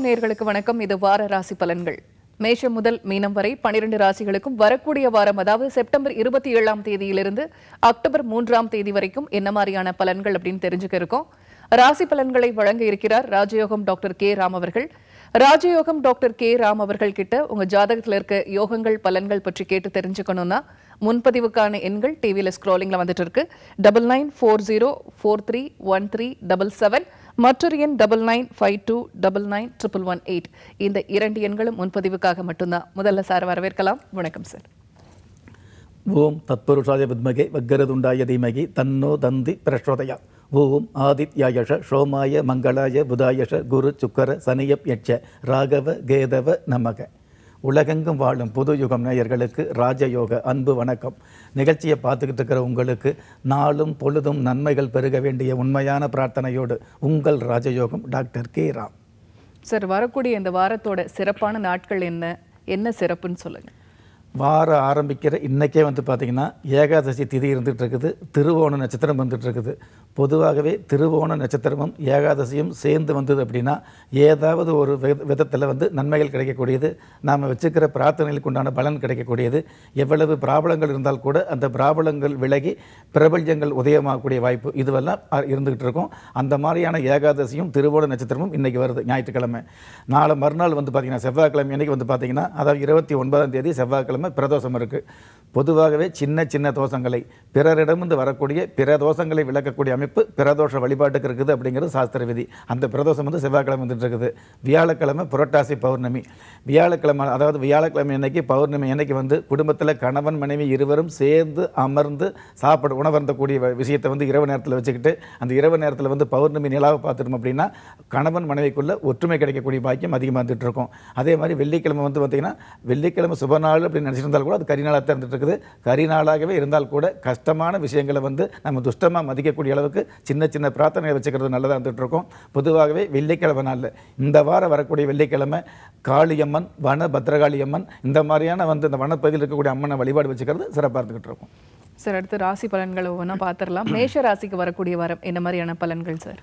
வணக்கம் நேர்களுக்கு வணக்கம் இது வார ராசி பலன்கள் மேஷம் முதல் மீனம் வரை பனிரெண்டு ராசிகளுக்கும் வரக்கூடிய வாரம் அதாவது செப்டம்பர் இருபத்தி ஏழாம் தேதியிலிருந்து அக்டோபர் மூன்றாம் தேதி வரைக்கும் என்ன மாதிரியான பலன்கள் அப்படின்னு தெரிஞ்சுக்க இருக்கோம் ராசி பலன்களை வழங்க இருக்கிறார் ராஜயோகம் டாக்டர் கே ராம் அவர்கள் ராஜயோகம் டாக்டர் கே ராம் அவர்கள் கிட்ட உங்க ஜாதகத்தில் இருக்க யோகங்கள் பலன்கள் பற்றி கேட்டு தெரிஞ்சுக்கணும்னா முன்பதிவுக்கான எண்கள் டிவியில் ஸ்க்ரோலிங்கில் வந்துட்டு இருக்கு double nine four zero four three one three double seven மற்றொரு எண் double nine five two double nine triple one eight இந்த இரண்டு எண்களும் முன்பதிவுக்காக மட்டும்தான் முதல்ல சார் வரவேற்கலாம் வணக்கம் சார் ஓம் தத்புருஷாய பத்மகே வக்கரதுண்டாய தீமகி தன்னோ தந்தி பிரஷோதயா ஓம் ஆதித்யாயஷ சோமாய மங்களாய புதாயஷ குரு சுக்கர சனியப் யட்ச ராகவ கேதவ நமக உலகெங்கும் வாழும் புது யுகம் நேயர்களுக்கு ராஜயோக அன்பு வணக்கம் நிகழ்ச்சியை பார்த்துக்கிட்டு இருக்கிற உங்களுக்கு நாளும் பொழுதும் நன்மைகள் பெருக வேண்டிய உண்மையான பிரார்த்தனையோடு உங்கள் ராஜயோகம் டாக்டர் கே ராம் சார் வரக்கூடிய இந்த வாரத்தோட சிறப்பான நாட்கள் என்ன என்ன சிறப்புன்னு சொல்லுங்கள் வார ஆரம்பிக்கிற இன்றைக்கே வந்து பார்த்திங்கன்னா ஏகாதசி திதி இருந்துகிட்டு இருக்குது திருவோண நட்சத்திரம் வந்துட்டு இருக்குது பொதுவாகவே திருவோண நட்சத்திரமும் ஏகாதசியும் சேர்ந்து வந்தது அப்படின்னா ஏதாவது ஒரு விதத்தில் வந்து நன்மைகள் கிடைக்கக்கூடியது நாம் வச்சுக்கிற பிரார்த்தனைகளுக்கு உண்டான பலன் கிடைக்கக்கூடியது எவ்வளவு பிராபலங்கள் இருந்தால் கூட அந்த பிராபலங்கள் விலகி பிரபல்யங்கள் உதயமாகக்கூடிய வாய்ப்பு இதுவெல்லாம் இருந்துகிட்டு இருக்கும் அந்த மாதிரியான ஏகாதசியும் திருவோண நட்சத்திரமும் இன்றைக்கி வருது ஞாயிற்றுக்கிழமை நாளை மறுநாள் வந்து பார்த்திங்கன்னா செவ்வாய்க்கிழமை இன்றைக்கி வந்து பார்த்திங்கன்னா அதாவது இருபத்தி ஒன்பதாம் தேதி செவ்வாய்க்கிழமை தோஷமாக பிரதோஷம் இருக்குது பொதுவாகவே சின்ன சின்ன தோஷங்களை பிறரிடமிருந்து வரக்கூடிய பிற தோஷங்களை விளக்கக்கூடிய அமைப்பு பிரதோஷ வழிபாட்டுக்கு இருக்குது அப்படிங்கிறது சாஸ்திர விதி அந்த பிரதோஷம் வந்து செவ்வாய்க்கிழமை வந்துட்டு இருக்குது வியாழக்கிழமை புரட்டாசி பௌர்ணமி வியாழக்கிழமை அதாவது வியாழக்கிழமை அன்னைக்கு பௌர்ணமி அன்னைக்கு வந்து குடும்பத்தில் கணவன் மனைவி இருவரும் சேர்ந்து அமர்ந்து சாப்பிட உணவருந்தக்கூடிய விஷயத்தை வந்து இரவு நேரத்தில் வச்சுக்கிட்டு அந்த இரவு நேரத்தில் வந்து பௌர்ணமி நிலாவை பார்த்துட்டோம் அப்படின்னா கணவன் மனைவிக்குள்ள ஒற்றுமை கிடைக்கக்கூடிய பாக்கியம் அதிகமாக வந்துட்டு இருக்கும் அதே மாதிரி வெள்ளிக்கிழமை வந்து பார்த்திங்கன்னா வெள்ளிக்கிழமை சுபநாள் அப்படின்னு நினச்சிருந்தால் கூட அது கரிநாளாக தான் இருக்குது கரிநாளாகவே இருந்தால் கூட கஷ்டமான விஷயங்களை வந்து நம்ம துஷ்டமாக மதிக்கக்கூடிய அளவுக்கு சின்ன சின்ன பிரார்த்தனையை வச்சுக்கிறது நல்லதாக இருக்கோம் பொதுவாகவே வெள்ளிக்கிழமை நாளில் இந்த வாரம் வரக்கூடிய வெள்ளிக்கிழமை காளியம்மன் வன பத்ரகாளி அம்மன் இந்த மாதிரியான வந்து இந்த வனப்பகுதியில் இருக்கக்கூடிய அம்மனை வழிபாடு வச்சுக்கிறது சிறப்பாக இருந்துகிட்டு இருக்கும் சார் அடுத்து ராசி பலன்களை ஒவ்வொன்றா பார்த்துடலாம் மேஷ ராசிக்கு வரக்கூடிய வாரம் என்ன மாதிரியான பலன்கள் சார்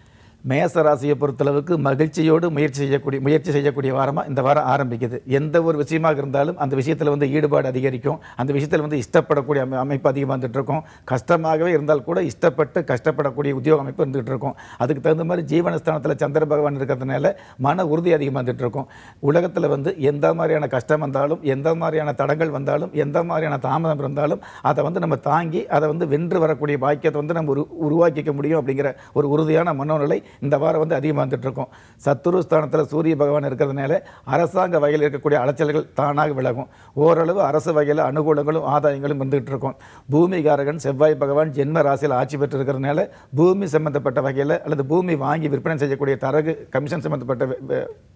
மேசராசியை பொறுத்தளவுக்கு மகிழ்ச்சியோடு முயற்சி செய்யக்கூடிய முயற்சி செய்யக்கூடிய வாரமாக இந்த வாரம் ஆரம்பிக்குது எந்த ஒரு விஷயமாக இருந்தாலும் அந்த விஷயத்தில் வந்து ஈடுபாடு அதிகரிக்கும் அந்த விஷயத்தில் வந்து இஷ்டப்படக்கூடிய அமை அமைப்பு அதிகமாக வந்துட்டுருக்கும் கஷ்டமாகவே இருந்தால் கூட இஷ்டப்பட்டு கஷ்டப்படக்கூடிய உத்தியோக அமைப்பு இருந்துகிட்டு இருக்கும் அதுக்கு தகுந்த மாதிரி ஜீவனஸ்தானத்தில் சந்திர பகவான் இருக்கிறதுனால மன உறுதி அதிகமாக இருக்கும் உலகத்தில் வந்து எந்த மாதிரியான கஷ்டம் வந்தாலும் எந்த மாதிரியான தடங்கள் வந்தாலும் எந்த மாதிரியான தாமதம் இருந்தாலும் அதை வந்து நம்ம தாங்கி அதை வந்து வென்று வரக்கூடிய பாக்கியத்தை வந்து நம்ம உரு உருவாக்கிக்க முடியும் அப்படிங்கிற ஒரு உறுதியான மனோநிலை இந்த வாரம் வந்து அதிகமாக வந்துட்டுருக்கும் சத்துரு ஸ்தானத்தில் சூரிய பகவான் இருக்கிறதுனால அரசாங்க வகையில் இருக்கக்கூடிய அலைச்சல்கள் தானாக விலகும் ஓரளவு அரசு வகையில் அனுகூலங்களும் ஆதாயங்களும் வந்துகிட்டு இருக்கும் பூமிகாரகன் செவ்வாய் பகவான் ஜென்ம ராசியில் ஆட்சி பெற்று இருக்கிறதுனால பூமி சம்பந்தப்பட்ட வகையில் அல்லது பூமி வாங்கி விற்பனை செய்யக்கூடிய தரகு கமிஷன் சம்பந்தப்பட்ட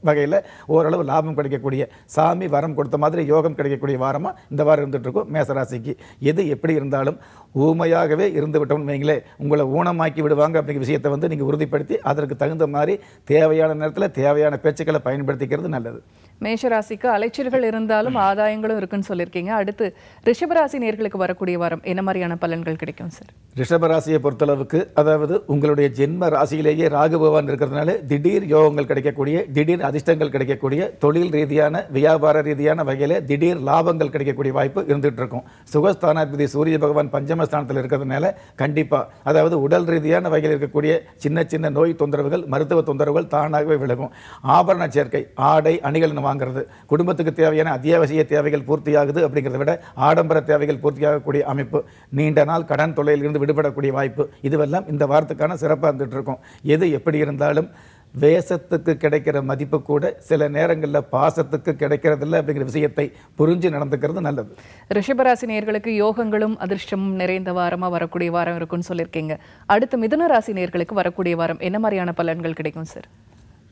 வகையில் ஓரளவு லாபம் கிடைக்கக்கூடிய சாமி வரம் கொடுத்த மாதிரி யோகம் கிடைக்கக்கூடிய வாரமாக இந்த வாரம் இருக்கும் மேசராசிக்கு எது எப்படி இருந்தாலும் ஊமையாகவே இருந்து விட்டோம்னு வைங்களே உங்களை ஊனமாக்கி விடுவாங்க அப்படிங்கிற விஷயத்தை வந்து நீங்கள் உறுதிப்படுத்தி அதற்கு தகுந்த மாதிரி தேவையான நேரத்தில் தேவையான பேச்சுக்களை பயன்படுத்திக்கிறது நல்லது மேஷராசிக்கு அலைச்சல்கள் இருந்தாலும் ஆதாயங்களும் இருக்குன்னு சொல்லியிருக்கீங்க அடுத்து ரிஷபராசி நேர்களுக்கு வரக்கூடிய வாரம் என்ன மாதிரியான பலன்கள் கிடைக்கும் சார் ரிஷபராசியை பொறுத்தளவுக்கு அதாவது உங்களுடைய ஜென்ம ராசியிலேயே ராகு பகவான் இருக்கிறதுனால திடீர் யோகங்கள் கிடைக்கக்கூடிய திடீர் அதிர்ஷ்டங்கள் கிடைக்கக்கூடிய தொழில் ரீதியான வியாபார ரீதியான வகையில் திடீர் லாபங்கள் கிடைக்கக்கூடிய வாய்ப்பு இருந்துகிட்டு இருக்கும் சுகஸ்தானாதிபதி சூரிய பகவான் பஞ்சமஸ்தானத்தில் இருக்கிறதுனால கண்டிப்பாக அதாவது உடல் ரீதியான வகையில் இருக்கக்கூடிய சின்ன சின்ன நோய் தொந்தரவுகள் மருத்துவ தொந்தரவுகள் தானாகவே விலகும் ஆபரண சேர்க்கை ஆடை அணிகள் வாங்குறது குடும்பத்துக்கு தேவையான அத்தியாவசிய தேவைகள் பூர்த்தியாகுது அப்படிங்கிறத விட ஆடம்பர தேவைகள் பூர்த்தியாகக்கூடிய அமைப்பு நீண்ட நாள் கடன் தொழிலிருந்து விடுபடக்கூடிய வாய்ப்பு இதுவெல்லாம் இந்த வாரத்துக்கான சிறப்பாக இருந்துகிட்டு இருக்கும் எது எப்படி இருந்தாலும் வேஷத்துக்கு கிடைக்கிற மதிப்பு கூட சில நேரங்களில் பாசத்துக்கு கிடைக்கிறதில்ல அப்படிங்கிற விஷயத்தை புரிஞ்சு நடந்துக்கிறது நல்லது ரிஷபராசி நேர்களுக்கு யோகங்களும் அதிர்ஷ்டமும் நிறைந்த வாரமாக வரக்கூடிய வாரம் இருக்குன்னு சொல்லியிருக்கீங்க அடுத்து மிதுன ராசி நேர்களுக்கு வரக்கூடிய வாரம் என்ன மாதிரியான பலன்கள் கிடைக்கும் சார்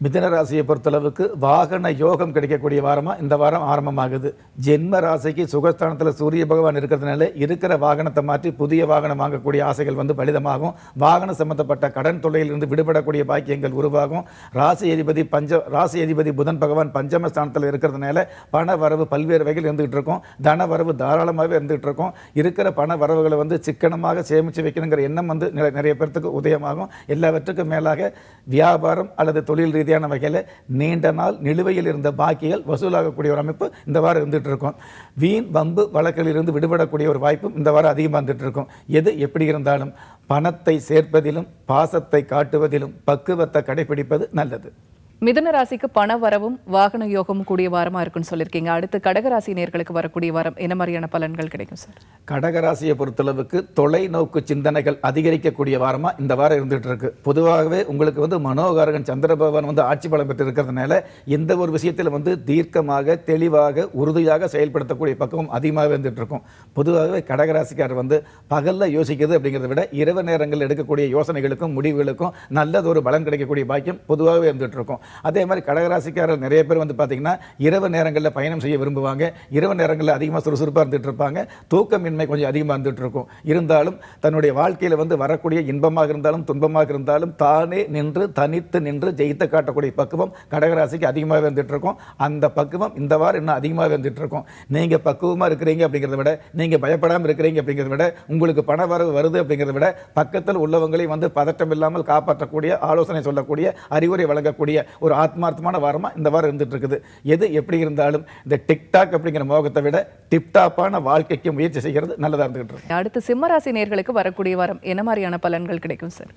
மிதனராசியை ராசியை பொறுத்தளவுக்கு வாகன யோகம் கிடைக்கக்கூடிய வாரமாக இந்த வாரம் ஆரம்பமாகுது ஜென்ம ராசிக்கு சுகஸ்தானத்தில் சூரிய பகவான் இருக்கிறதுனால இருக்கிற வாகனத்தை மாற்றி புதிய வாகனம் வாங்கக்கூடிய ஆசைகள் வந்து பலிதமாகும் வாகனம் சம்பந்தப்பட்ட கடன் இருந்து விடுபடக்கூடிய பாக்கியங்கள் உருவாகும் ராசி அதிபதி பஞ்ச ராசி அதிபதி புதன் பகவான் பஞ்சம ஸ்தானத்தில் இருக்கிறதுனால பண வரவு பல்வேறு வகையில் இருந்துகிட்டு இருக்கும் தன வரவு தாராளமாகவே இருந்துகிட்டு இருக்கும் இருக்கிற பண வரவுகளை வந்து சிக்கனமாக சேமித்து வைக்கணுங்கிற எண்ணம் வந்து நிறைய பேர்த்துக்கு உதயமாகும் எல்லாவற்றுக்கும் மேலாக வியாபாரம் அல்லது தொழில் ரீதி ரீதியான வகையில் நீண்ட நாள் நிலுவையில் இருந்த பாக்கிகள் வசூலாகக்கூடிய ஒரு அமைப்பு இந்த வாரம் இருந்துகிட்டு இருக்கும் வீண் வம்பு வழக்கிலிருந்து விடுபடக்கூடிய ஒரு வாய்ப்பும் இந்த வாரம் அதிகமாக வந்துட்டு இருக்கும் எது எப்படி இருந்தாலும் பணத்தை சேர்ப்பதிலும் பாசத்தை காட்டுவதிலும் பக்குவத்தை கடைபிடிப்பது நல்லது மிதன ராசிக்கு பண வரவும் வாகன யோகமும் கூடிய வாரமாக இருக்குன்னு சொல்லியிருக்கீங்க அடுத்து கடகராசி நேர்களுக்கு வரக்கூடிய வாரம் என்ன மாதிரியான பலன்கள் கிடைக்கும் சார் கடகராசியை பொறுத்தளவுக்கு தொலைநோக்கு சிந்தனைகள் அதிகரிக்கக்கூடிய வாரமாக இந்த வாரம் இருந்துகிட்டு இருக்கு பொதுவாகவே உங்களுக்கு வந்து மனோகாரகன் சந்திரபவன் வந்து ஆட்சி பலம் பெற்று இருக்கிறதுனால எந்த ஒரு விஷயத்தில் வந்து தீர்க்கமாக தெளிவாக உறுதியாக செயல்படுத்தக்கூடிய பக்கமும் அதிகமாகவே இருந்துகிட்டு இருக்கும் பொதுவாகவே கடகராசிக்காரர் வந்து பகலில் யோசிக்கிறது அப்படிங்கிறத விட இரவு நேரங்களில் எடுக்கக்கூடிய யோசனைகளுக்கும் முடிவுகளுக்கும் நல்லது ஒரு பலன் கிடைக்கக்கூடிய பாக்கியம் பொதுவாகவே இருந்துகிட்டு இருக்கும் அதே மாதிரி கடகராசிக்காரர் நிறைய பேர் வந்து பார்த்திங்கன்னா இரவு நேரங்களில் பயணம் செய்ய விரும்புவாங்க இரவு நேரங்களில் அதிகமாக சுறுசுறுப்பாக இருந்துகிட்டு இருப்பாங்க தூக்கமின்மை கொஞ்சம் அதிகமாக இருந்துகிட்டு இருக்கும் இருந்தாலும் தன்னுடைய வாழ்க்கையில் வந்து வரக்கூடிய இன்பமாக இருந்தாலும் துன்பமாக இருந்தாலும் தானே நின்று தனித்து நின்று ஜெயித்து காட்டக்கூடிய பக்குவம் கடகராசிக்கு அதிகமாக இருந்துகிட்டு இருக்கும் அந்த பக்குவம் இந்த வாரம் இன்னும் அதிகமாக இருந்துகிட்டு இருக்கும் நீங்கள் பக்குவமாக இருக்கிறீங்க அப்படிங்கிறத விட நீங்கள் பயப்படாமல் இருக்கிறீங்க அப்படிங்கிறத விட உங்களுக்கு பண வரவு வருது அப்படிங்கிறத விட பக்கத்தில் உள்ளவங்களையும் வந்து பதட்டம் இல்லாமல் காப்பாற்றக்கூடிய ஆலோசனை சொல்லக்கூடிய அறிவுரை வழங்கக்கூடிய ஒரு ஆத்மார்த்தமான வாரமாக இந்த வாரம் இருந்துட்டு இருக்குது எது எப்படி இருந்தாலும் இந்த டிக்டாக் அப்படிங்கிற மோகத்தை விட டிப்டாப்பான வாழ்க்கைக்கு முயற்சி செய்கிறது நல்லதாக இருந்துகிட்டு இருக்கு அடுத்து சிம்மராசி நேர்களுக்கு வரக்கூடிய வாரம் என்ன மாதிரியான பலன்கள் கிடைக்கும் சார்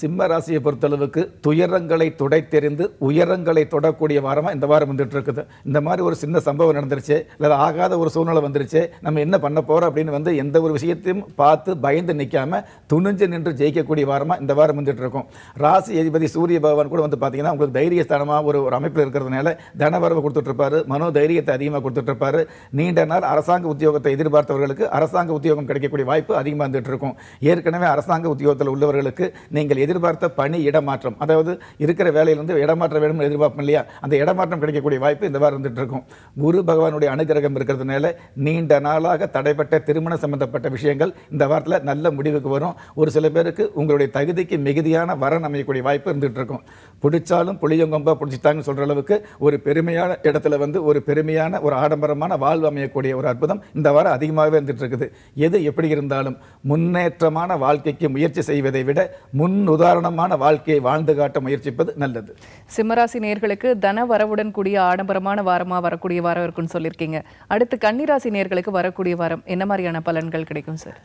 சிம்ம ராசியை பொறுத்தளவுக்கு துயரங்களை துடைத்தெறிந்து உயரங்களை தொடக்கூடிய வாரமாக இந்த வாரம் வந்துட்டு இருக்குது இந்த மாதிரி ஒரு சின்ன சம்பவம் நடந்துருச்சு இல்லை ஆகாத ஒரு சூழ்நிலை வந்துருச்சு நம்ம என்ன பண்ண போகிறோம் அப்படின்னு வந்து எந்த ஒரு விஷயத்தையும் பார்த்து பயந்து நிற்காம துணிஞ்சு நின்று ஜெயிக்கக்கூடிய வாரமாக இந்த வாரம் வந்துட்டு இருக்கும் ராசி அதிபதி சூரிய பகவான் கூட வந்து பார்த்தீங்கன்னா உங்களுக்கு தைரியஸ்தானமாக ஒரு ஒரு அமைப்பில் இருக்கிறதுனால தனவரவு கொடுத்துட்ருப்பாரு மனோ தைரியத்தை அதிகமாக கொடுத்துட்ருப்பாரு நீண்ட நாள் அரசாங்க உத்தியோகத்தை எதிர்பார்த்தவர்களுக்கு அரசாங்க உத்தியோகம் கிடைக்கக்கூடிய வாய்ப்பு அதிகமாக வந்துட்டு இருக்கும் ஏற்கனவே அரசாங்க உத்தியோகத்தில் உள்ளவர்களுக்கு நீங்கள் எதிர்பார்த்த பணி இடமாற்றம் அதாவது இருக்கிற வேலையிலிருந்து இடமாற்ற வேணும்னு எதிர்பார்ப்போம் இல்லையா அந்த இடமாற்றம் கிடைக்கக்கூடிய வாய்ப்பு இந்த வாரம் இருந்துட்டு இருக்கும் குரு பகவானுடைய அனுகிரகம் இருக்கிறதுனால நீண்ட நாளாக தடைப்பட்ட திருமணம் சம்பந்தப்பட்ட விஷயங்கள் இந்த வாரத்தில் நல்ல முடிவுக்கு வரும் ஒரு சில பேருக்கு உங்களுடைய தகுதிக்கு மிகுதியான வரன் அமையக்கூடிய வாய்ப்பு இருந்துகிட்டு இருக்கும் பிடிச்சாலும் புளியங்கொம்ப பிடிச்சிட்டாங்கன்னு சொல்கிற அளவுக்கு ஒரு பெருமையான இடத்துல வந்து ஒரு பெருமையான ஒரு ஆடம்பரமான வாழ்வு அமையக்கூடிய ஒரு அற்புதம் இந்த வாரம் அதிகமாகவே இருந்துகிட்டு இருக்குது எது எப்படி இருந்தாலும் முன்னேற்றமான வாழ்க்கைக்கு முயற்சி செய்வதை விட முன் உதாரணமான வாழ்க்கையை வாழ்ந்து காட்ட முயற்சிப்பது நல்லது சிம்மராசி நேர்களுக்கு தன வரவுடன் கூடிய ஆடம்பரமான வாரமா வரக்கூடிய வாரம் இருக்குன்னு சொல்லியிருக்கீங்க அடுத்து கன்னிராசி நேர்களுக்கு வரக்கூடிய வாரம் என்ன மாதிரியான பலன்கள் கிடைக்கும் சார்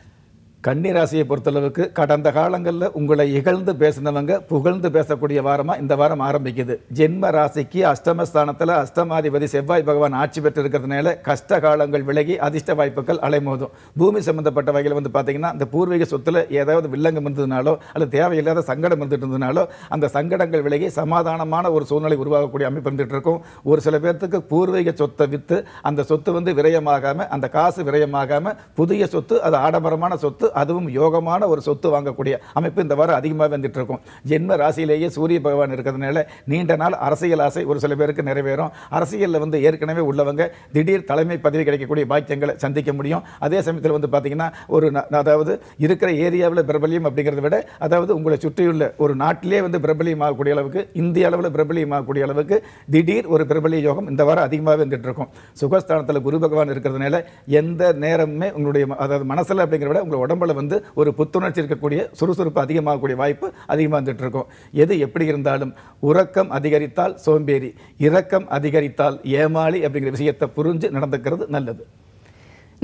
கன்னிராசியை பொறுத்தளவுக்கு கடந்த காலங்களில் உங்களை இகழ்ந்து பேசினவங்க புகழ்ந்து பேசக்கூடிய வாரமாக இந்த வாரம் ஆரம்பிக்குது ஜென்ம ராசிக்கு அஷ்டமஸ்தானத்தில் அஷ்டமாதிபதி செவ்வாய் பகவான் ஆட்சி பெற்று இருக்கிறதுனால கஷ்ட காலங்கள் விலகி அதிர்ஷ்ட வாய்ப்புகள் அலைமோதும் பூமி சம்பந்தப்பட்ட வகையில் வந்து பார்த்தீங்கன்னா இந்த பூர்வீக சொத்தில் ஏதாவது வில்லங்கம் இருந்ததுனாலோ அல்லது தேவையில்லாத சங்கடம் இருந்துட்டு இருந்ததுனாலோ அந்த சங்கடங்கள் விலகி சமாதானமான ஒரு சூழ்நிலை உருவாகக்கூடிய அமைப்பு இருந்துகிட்டு இருக்கும் ஒரு சில பேர்த்துக்கு பூர்வீக சொத்தை விற்று அந்த சொத்து வந்து விரயமாகாமல் அந்த காசு விரயமாகாமல் புதிய சொத்து அது ஆடம்பரமான சொத்து அதுவும் யோகமான ஒரு சொத்து வாங்கக்கூடிய அமைப்பு இந்த வாரம் அதிகமாக வந்துட்டு இருக்கும் ஜென்ம ராசியிலேயே சூரிய பகவான் இருக்கிறதுனால நீண்ட நாள் அரசியல் ஆசை ஒரு சில பேருக்கு நிறைவேறும் அரசியலில் வந்து ஏற்கனவே உள்ளவங்க திடீர் தலைமை பதவி கிடைக்கக்கூடிய பாக்கியங்களை சந்திக்க முடியும் அதே சமயத்தில் வந்து பார்த்தீங்கன்னா ஒரு அதாவது இருக்கிற ஏரியாவில் பிரபலியம் அப்படிங்கிறத விட அதாவது உங்களை சுற்றியுள்ள ஒரு நாட்டிலே வந்து பிரபலியம் ஆகக்கூடிய அளவுக்கு இந்திய அளவில் பிரபலியம் ஆகக்கூடிய அளவுக்கு திடீர் ஒரு பிரபலிய யோகம் இந்த வாரம் அதிகமாக வந்துட்டு இருக்கும் சுகஸ்தானத்தில் குரு பகவான் இருக்கிறதுனால எந்த நேரமுமே உங்களுடைய அதாவது மனசில் அப்படிங்கிற விட உங்களை உடம்பு உடம்புல வந்து ஒரு புத்துணர்ச்சி இருக்கக்கூடிய சுறுசுறுப்பு அதிகமாகக்கூடிய வாய்ப்பு அதிகமாக வந்துட்டு இருக்கும் எது எப்படி இருந்தாலும் உறக்கம் அதிகரித்தால் சோம்பேறி இரக்கம் அதிகரித்தால் ஏமாளி அப்படிங்கிற விஷயத்தை புரிஞ்சு நடந்துக்கிறது நல்லது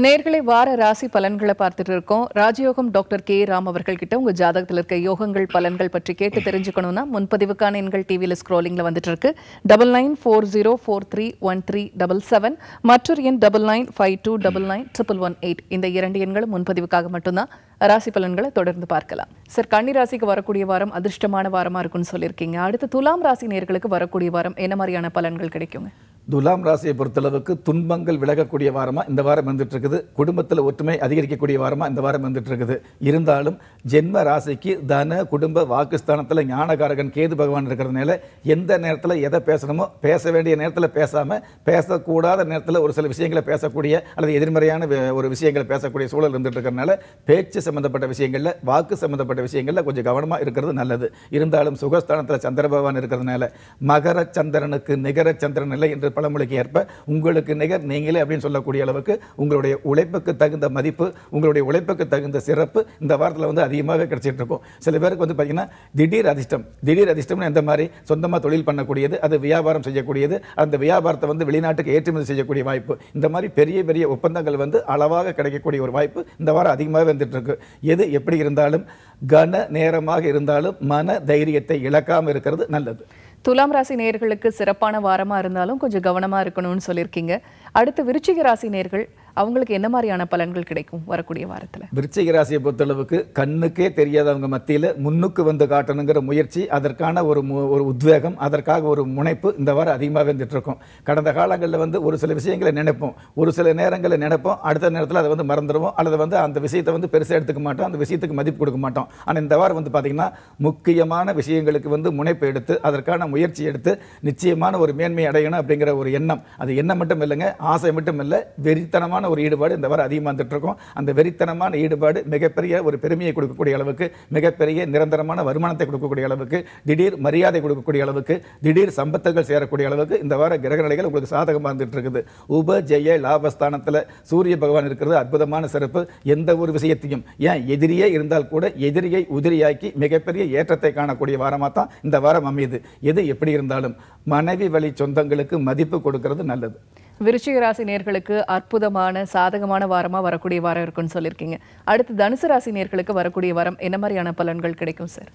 நேர்களை வார ராசி பலன்களை பார்த்துட்டு இருக்கோம் ராஜயோகம் டாக்டர் கே ராம் அவர்கள் கிட்ட உங்க ஜாதகத்தில் இருக்க யோகங்கள் பலன்கள் பற்றி கேட்டு தெரிஞ்சுக்கணும்னா முன்பதிவுக்கான எண்கள் டிவியில் ஸ்க்ரோலிங்ல வந்துட்டு இருக்கு double nine four zero four three one three double seven மற்றொரு எண் double nine five two double nine triple one eight இந்த இரண்டு எண்களும் முன்பதிவுக்காக மட்டும்தான் ராசி பலன்களை தொடர்ந்து பார்க்கலாம் சார் கன்னி ராசிக்கு வரக்கூடிய வாரம் அதிர்ஷ்டமான வாரமா இருக்குன்னு சொல்லியிருக்கீங்க அடுத்து துலாம் ராசி நேர்களுக்கு வரக்கூடிய வாரம் என்ன மாதிரியான பலன்கள் கிடைக்குங்க துலாம் ராசியை பொறுத்தளவுக்கு துன்பங்கள் விலகக்கூடிய வாரமாக இந்த வாரம் இருந்துட்டு குடும்பத்தில் ஒற்றுமை அதிகரிக்கக்கூடிய வாரமாக இந்த வாரம் இருந்துட்டு இருந்தாலும் ஜென்ம ராசிக்கு தன குடும்ப வாக்குஸ்தானத்தில் ஞானகாரகன் கேது பகவான் இருக்கிறதுனால எந்த நேரத்தில் எதை பேசணுமோ பேச வேண்டிய நேரத்தில் பேசாமல் பேசக்கூடாத நேரத்தில் ஒரு சில விஷயங்களை பேசக்கூடிய அல்லது எதிர்மறையான ஒரு விஷயங்களை பேசக்கூடிய சூழல் இருந்துட்டு இருக்கிறனால பேச்சு சம்மந்தப்பட்ட விஷயங்களில் வாக்கு சம்மந்தப்பட்ட விஷயங்களில் கொஞ்சம் கவனமாக இருக்கிறது நல்லது இருந்தாலும் சுகஸ்தானத்தில் சந்திர பகவான் இருக்கிறதுனால மகர சந்திரனுக்கு நிகர சந்திரன் இல்லை என்று பழமொழிக்கு ஏற்ப உங்களுக்கு நிகர் நீங்களே அப்படின்னு சொல்லக்கூடிய அளவுக்கு உங்களுடைய உழைப்புக்கு தகுந்த மதிப்பு உங்களுடைய உழைப்புக்கு தகுந்த சிறப்பு இந்த வாரத்தில் வந்து அதிகமாகவே கிடைச்சிட்டு இருக்கும் சில பேருக்கு வந்து பார்த்தீங்கன்னா திடீர் அதிர்ஷ்டம் திடீர் அதிர்ஷ்டம்னு எந்த மாதிரி சொந்தமாக தொழில் பண்ணக்கூடியது அது வியாபாரம் செய்யக்கூடியது அந்த வியாபாரத்தை வந்து வெளிநாட்டுக்கு ஏற்றுமதி செய்யக்கூடிய வாய்ப்பு இந்த மாதிரி பெரிய பெரிய ஒப்பந்தங்கள் வந்து அளவாக கிடைக்கக்கூடிய ஒரு வாய்ப்பு இந்த வாரம் அதிகமாகவே வந்துட்டு இருக்கு எது எப்படி இருந்தாலும் கன நேரமாக இருந்தாலும் மன தைரியத்தை இழக்காமல் இருக்கிறது நல்லது துலாம் ராசி நேர்களுக்கு சிறப்பான வாரமாக இருந்தாலும் கொஞ்சம் கவனமாக இருக்கணும்னு சொல்லியிருக்கீங்க அடுத்து விருச்சிக ராசி நேர்கள் அவங்களுக்கு என்ன மாதிரியான பலன்கள் கிடைக்கும் வரக்கூடிய வாரத்தில் விருச்சிக ராசியை பொறுத்தளவுக்கு கண்ணுக்கே தெரியாதவங்க மத்தியில் முன்னுக்கு வந்து காட்டணுங்கிற முயற்சி அதற்கான ஒரு ஒரு உத்வேகம் அதற்காக ஒரு முனைப்பு இந்த வாரம் அதிகமாக இருந்துட்டு இருக்கும் கடந்த காலங்களில் வந்து ஒரு சில விஷயங்களை நினைப்போம் ஒரு சில நேரங்களில் நினைப்போம் அடுத்த நேரத்தில் அதை வந்து மறந்துடுவோம் அல்லது வந்து அந்த விஷயத்தை வந்து பெருசாக எடுத்துக்க மாட்டோம் அந்த விஷயத்துக்கு மதிப்பு கொடுக்க மாட்டோம் ஆனால் இந்த வாரம் வந்து பார்த்திங்கன்னா முக்கியமான விஷயங்களுக்கு வந்து முனைப்பு எடுத்து அதற்கான முயற்சி எடுத்து நிச்சயமான ஒரு மேன்மை அடையணும் அப்படிங்கிற ஒரு எண்ணம் அது எண்ணம் மட்டும் இல்லைங்க ஆசை மட்டும் இல்லை வெறித்தனமான ஒரு ஈடுபாடு இந்த வாரம் அதிகமாக வந்துட்டுருக்கோம் அந்த வெறித்தனமான ஈடுபாடு மிகப்பெரிய ஒரு பெருமையை கொடுக்கக்கூடிய அளவுக்கு மிகப்பெரிய நிரந்தரமான வருமானத்தை கொடுக்கக்கூடிய அளவுக்கு திடீர் மரியாதை கொடுக்கக்கூடிய அளவுக்கு திடீர் சம்பத்துகள் சேரக்கூடிய அளவுக்கு இந்த வார கிரக நிலைகள் உங்களுக்கு சாதகமாக இருந்துட்டு இருக்குது உப ஜெய லாபஸ்தானத்தில் சூரிய பகவான் இருக்கிறது அற்புதமான சிறப்பு எந்த ஒரு விஷயத்தையும் ஏன் எதிரியே இருந்தால் கூட எதிரியை உதிரியாக்கி மிகப்பெரிய ஏற்றத்தை காணக்கூடிய வாரமாக தான் இந்த வாரம் அமையுது எது எப்படி இருந்தாலும் மனைவி வழி சொந்தங்களுக்கு மதிப்பு கொடுக்கறது நல்லது விருச்சிக ராசி நேர்களுக்கு அற்புதமான சாதகமான வாரமா வரக்கூடிய வாரம் இருக்குன்னு சொல்லியிருக்கீங்க அடுத்து தனுசு ராசி நேர்களுக்கு வரக்கூடிய வாரம் என்ன மாதிரியான பலன்கள் கிடைக்கும் சார்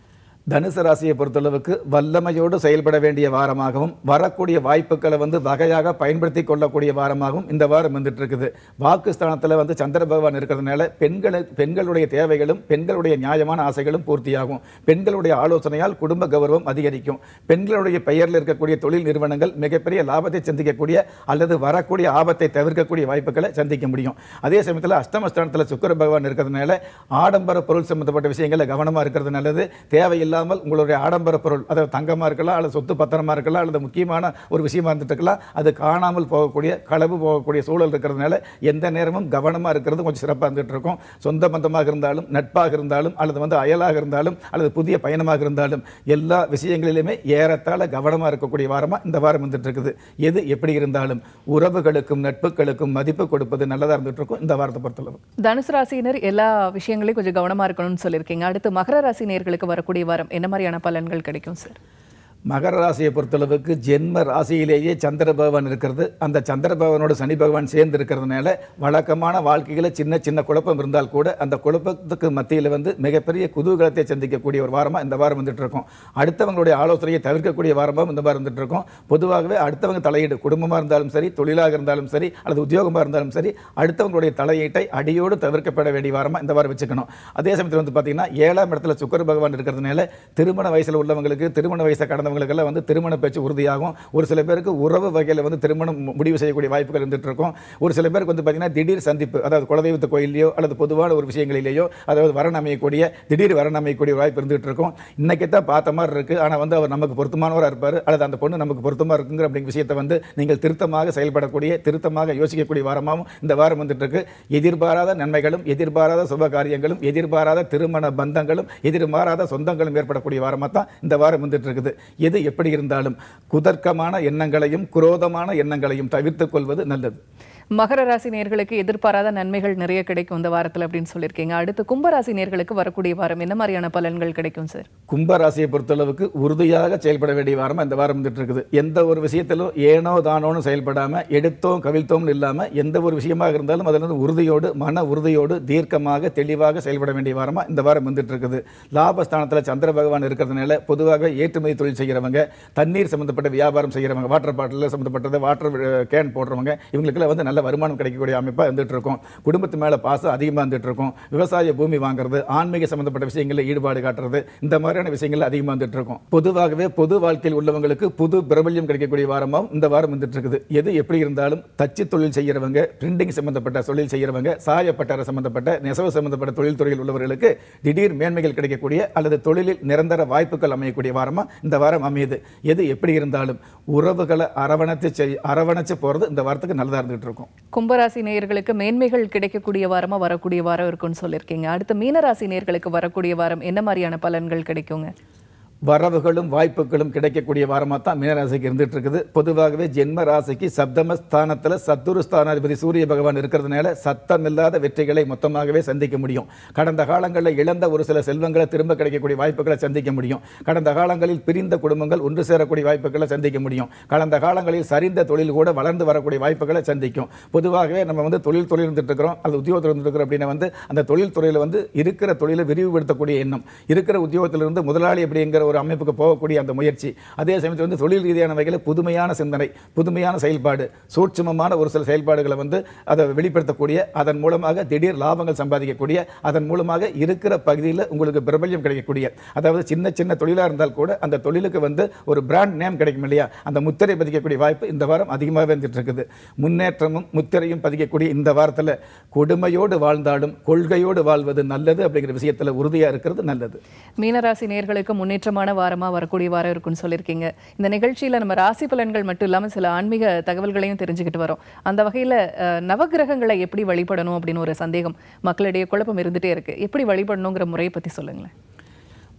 தனுசு ராசியை பொறுத்தளவுக்கு வல்லமையோடு செயல்பட வேண்டிய வாரமாகவும் வரக்கூடிய வாய்ப்புகளை வந்து வகையாக பயன்படுத்தி கொள்ளக்கூடிய வாரமாகவும் இந்த வாரம் வந்துட்டு இருக்குது வாக்குஸ்தானத்தில் வந்து சந்திர பகவான் இருக்கிறதுனால பெண்களை பெண்களுடைய தேவைகளும் பெண்களுடைய நியாயமான ஆசைகளும் பூர்த்தியாகும் பெண்களுடைய ஆலோசனையால் குடும்ப கௌரவம் அதிகரிக்கும் பெண்களுடைய பெயரில் இருக்கக்கூடிய தொழில் நிறுவனங்கள் மிகப்பெரிய லாபத்தை சந்திக்கக்கூடிய அல்லது வரக்கூடிய ஆபத்தை தவிர்க்கக்கூடிய வாய்ப்புகளை சந்திக்க முடியும் அதே சமயத்தில் அஷ்டமஸ்தானத்தில் சுக்கர பகவான் இருக்கிறதுனால ஆடம்பர பொருள் சம்பந்தப்பட்ட விஷயங்களை கவனமாக இருக்கிறது நல்லது தேவையில்லாத இல்லாமல் உங்களுடைய ஆடம்பர பொருள் அதாவது தங்கமாக இருக்கலாம் அல்லது சொத்து பத்திரமா இருக்கலாம் அல்லது முக்கியமான ஒரு விஷயமா இருந்துட்டு அது காணாமல் போகக்கூடிய களவு போகக்கூடிய சூழல் இருக்கிறதுனால எந்த நேரமும் கவனமாக இருக்கிறது கொஞ்சம் சிறப்பாக இருந்துகிட்டு இருக்கும் சொந்த பந்தமாக இருந்தாலும் நட்பாக இருந்தாலும் அல்லது வந்து அயலாக இருந்தாலும் அல்லது புதிய பயணமாக இருந்தாலும் எல்லா விஷயங்களிலுமே ஏறத்தாழ கவனமாக இருக்கக்கூடிய வாரமாக இந்த வாரம் வந்துட்டு எது எப்படி இருந்தாலும் உறவுகளுக்கும் நட்புகளுக்கும் மதிப்பு கொடுப்பது நல்லதாக இருந்துட்டு இருக்கும் இந்த வாரத்தை பொறுத்தளவு தனுசு ராசியினர் எல்லா விஷயங்களையும் கொஞ்சம் கவனமாக இருக்கணும்னு சொல்லியிருக்கீங்க அடுத்து மகர ராசினியர்களுக்கு வரக்கூடிய வாரம் என்ன மாதிரியான பலன்கள் கிடைக்கும் சார் மகர ராசியை பொறுத்தளவுக்கு ஜென்ம ராசியிலேயே சந்திர பகவான் இருக்கிறது அந்த சந்திர பகவானோட சனி பகவான் சேர்ந்து இருக்கிறதுனால வழக்கமான வாழ்க்கையில் சின்ன சின்ன குழப்பம் இருந்தால் கூட அந்த குழப்பத்துக்கு மத்தியில் வந்து மிகப்பெரிய குதூகலத்தை சந்திக்கக்கூடிய ஒரு வாரமாக இந்த வாரம் வந்துட்டு இருக்கும் அடுத்தவங்களுடைய ஆலோசனையை தவிர்க்கக்கூடிய வாரமாக இந்த வாரம் வந்துட்டு இருக்கும் பொதுவாகவே அடுத்தவங்க தலையீடு குடும்பமாக இருந்தாலும் சரி தொழிலாக இருந்தாலும் சரி அல்லது உத்தியோகமாக இருந்தாலும் சரி அடுத்தவங்களுடைய தலையீட்டை அடியோடு தவிர்க்கப்பட வேண்டிய வாரமாக இந்த வாரம் வச்சுக்கணும் அதே சமயத்தில் வந்து பார்த்திங்கன்னா ஏழாம் இடத்துல சுக்கர பகவான் இருக்கிறதுனால திருமண வயசில் உள்ளவங்களுக்கு திருமண வயசை கடந்த சேர்ந்தவங்களுக்கெல்லாம் வந்து திருமண பேச்சு உறுதியாகும் ஒரு சில பேருக்கு உறவு வகையில் வந்து திருமணம் முடிவு செய்யக்கூடிய வாய்ப்புகள் இருந்துகிட்டு இருக்கும் ஒரு சில பேருக்கு வந்து பார்த்திங்கன்னா திடீர் சந்திப்பு அதாவது குலதெய்வத்து கோயிலையோ அல்லது பொதுவான ஒரு விஷயங்களிலேயோ அதாவது வரண் அமையக்கூடிய திடீர் வரண் அமையக்கூடிய வாய்ப்பு இருந்துகிட்டு இருக்கும் இன்றைக்கி தான் பார்த்த மாதிரி இருக்குது ஆனால் வந்து அவர் நமக்கு பொருத்தமானவராக இருப்பார் அல்லது அந்த பொண்ணு நமக்கு பொருத்தமாக இருக்குங்கிற அப்படிங்கிற விஷயத்தை வந்து நீங்கள் திருத்தமாக செயல்படக்கூடிய திருத்தமாக யோசிக்கக்கூடிய வாரமாகவும் இந்த வாரம் வந்துட்டு இருக்கு எதிர்பாராத நன்மைகளும் எதிர்பாராத சுப காரியங்களும் எதிர்பாராத திருமண பந்தங்களும் எதிர்பாராத சொந்தங்களும் ஏற்படக்கூடிய வாரமாக தான் இந்த வாரம் வந்துட்டு இருக்குது எது எப்படி இருந்தாலும் குதர்க்கமான எண்ணங்களையும் குரோதமான எண்ணங்களையும் தவிர்த்து கொள்வது நல்லது மகர ராசி நேர்களுக்கு எதிர்பாராத நன்மைகள் நிறைய கிடைக்கும் இந்த வாரத்தில் அப்படின்னு சொல்லியிருக்கீங்க அடுத்து கும்பராசி நேர்களுக்கு வரக்கூடிய வாரம் என்ன மாதிரியான பலன்கள் கிடைக்கும் சார் கும்பராசியை பொறுத்தளவுக்கு உறுதியாக செயல்பட வேண்டிய வாரமாக இந்த வாரம் வந்துட்டு இருக்குது எந்த ஒரு விஷயத்திலும் ஏனோ தானோன்னு செயல்படாமல் எடுத்தோம் கவிழ்த்தோம்னு இல்லாமல் எந்த ஒரு விஷயமாக இருந்தாலும் அதில் வந்து உறுதியோடு மன உறுதியோடு தீர்க்கமாக தெளிவாக செயல்பட வேண்டிய வாரமாக இந்த வாரம் வந்துட்டு இருக்குது லாபஸ்தானத்தில் சந்திர பகவான் இருக்கிறதுனால பொதுவாக ஏற்றுமதி தொழில் செய்கிறவங்க தண்ணீர் சம்மந்தப்பட்ட வியாபாரம் செய்கிறவங்க வாட்டர் பாட்டில் சம்மந்தப்பட்டது வாட்டர் கேன் போடுறவங்க இவங்களுக்கெல்லாம் வந்து நல்ல நல்ல வருமானம் கிடைக்கக்கூடிய அமைப்பாக இருந்துகிட்டு இருக்கும் குடும்பத்து மேலே பாசம் அதிகமாக இருந்துகிட்டு இருக்கும் விவசாய பூமி வாங்குறது ஆன்மீக சம்மந்தப்பட்ட விஷயங்களில் ஈடுபாடு காட்டுறது இந்த மாதிரியான விஷயங்கள் அதிகமாக இருந்துகிட்டு இருக்கும் பொதுவாகவே பொது வாழ்க்கையில் உள்ளவங்களுக்கு புது பிரபல்யம் கிடைக்கக்கூடிய வாரமாகவும் இந்த வாரம் வந்துட்டு இருக்குது எது எப்படி இருந்தாலும் தச்சு தொழில் செய்கிறவங்க பிரிண்டிங் சம்மந்தப்பட்ட தொழில் செய்கிறவங்க சாயப்பட்டார சம்மந்தப்பட்ட நெசவு சம்மந்தப்பட்ட தொழில் துறையில் உள்ளவர்களுக்கு திடீர் மேன்மைகள் கிடைக்கக்கூடிய அல்லது தொழிலில் நிரந்தர வாய்ப்புகள் அமையக்கூடிய வாரமாக இந்த வாரம் அமையுது எது எப்படி இருந்தாலும் உறவுகளை அரவணைத்து செய் அரவணைச்சு போகிறது இந்த வாரத்துக்கு நல்லதாக இருந்துகிட்டு இருக்கும் கும்பராசி நேயர்களுக்கு மேன்மைகள் கிடைக்கக்கூடிய வாரமா வரக்கூடிய வாரம் இருக்கும்னு சொல்லியிருக்கீங்க அடுத்து மீனராசி நேயர்களுக்கு வரக்கூடிய வாரம் என்ன மாதிரியான பலன்கள் கிடைக்குங்க வரவுகளும் வாய்ப்புகளும் கிடைக்கக்கூடிய வாரமாக தான் மீனராசிக்கு இருந்துட்டு இருக்குது பொதுவாகவே ஜென்ம ராசிக்கு சப்தமஸ்தானத்தில் சத்துரு ஸ்தானாதிபதி சூரிய பகவான் இருக்கிறதுனால சத்தம் இல்லாத வெற்றிகளை மொத்தமாகவே சந்திக்க முடியும் கடந்த காலங்களில் இழந்த ஒரு சில செல்வங்களை திரும்ப கிடைக்கக்கூடிய வாய்ப்புகளை சந்திக்க முடியும் கடந்த காலங்களில் பிரிந்த குடும்பங்கள் ஒன்று சேரக்கூடிய வாய்ப்புகளை சந்திக்க முடியும் கடந்த காலங்களில் சரிந்த தொழில் கூட வளர்ந்து வரக்கூடிய வாய்ப்புகளை சந்திக்கும் பொதுவாகவே நம்ம வந்து தொழில் தொழில் இருந்துட்டு இருக்கிறோம் அது உத்தியோகத்தில் இருந்துருக்கிறோம் அப்படின்னா வந்து அந்த தொழில் துறையில் வந்து இருக்கிற தொழிலை விரிவுபடுத்தக்கூடிய எண்ணம் இருக்கிற உத்தியோகத்திலிருந்து முதலாளி அப்படிங்கிற ஒரு அமைப்புக்கு போகக்கூடிய அந்த முயற்சி அதே சமயத்தில் வந்து தொழில் ரீதியான வகையில் புதுமையான சிந்தனை புதுமையான செயல்பாடு சூட்சமமான ஒரு சில செயல்பாடுகளை வந்து அதை வெளிப்படுத்தக்கூடிய அதன் மூலமாக திடீர் லாபங்கள் சம்பாதிக்கக்கூடிய அதன் மூலமாக இருக்கிற பகுதியில் உங்களுக்கு பிரபல்யம் கிடைக்கக்கூடிய அதாவது சின்ன சின்ன தொழிலாக இருந்தால் கூட அந்த தொழிலுக்கு வந்து ஒரு பிராண்ட் நேம் கிடைக்கும் இல்லையா அந்த முத்திரை பதிக்கக்கூடிய வாய்ப்பு இந்த வாரம் அதிகமாக வந்துட்டு இருக்குது முன்னேற்றமும் முத்திரையும் பதிக்கக்கூடிய இந்த வாரத்தில் கொடுமையோடு வாழ்ந்தாலும் கொள்கையோடு வாழ்வது நல்லது அப்படிங்கிற விஷயத்தில் உறுதியாக இருக்கிறது நல்லது மீனராசி நேர்களுக்கு முன்னேற்றமாக முக்கியமான வாரமாக வரக்கூடிய வாரம் இருக்குன்னு சொல்லியிருக்கீங்க இந்த நிகழ்ச்சியில் நம்ம ராசி பலன்கள் மட்டும் இல்லாமல் சில ஆன்மீக தகவல்களையும் தெரிஞ்சுக்கிட்டு வரோம் அந்த வகையில் நவகிரகங்களை எப்படி வழிபடணும் அப்படின்னு ஒரு சந்தேகம் மக்களிடையே குழப்பம் இருந்துகிட்டே இருக்குது எப்படி வழிபடணுங்கிற முறையை பற்றி சொல்லுங்களேன்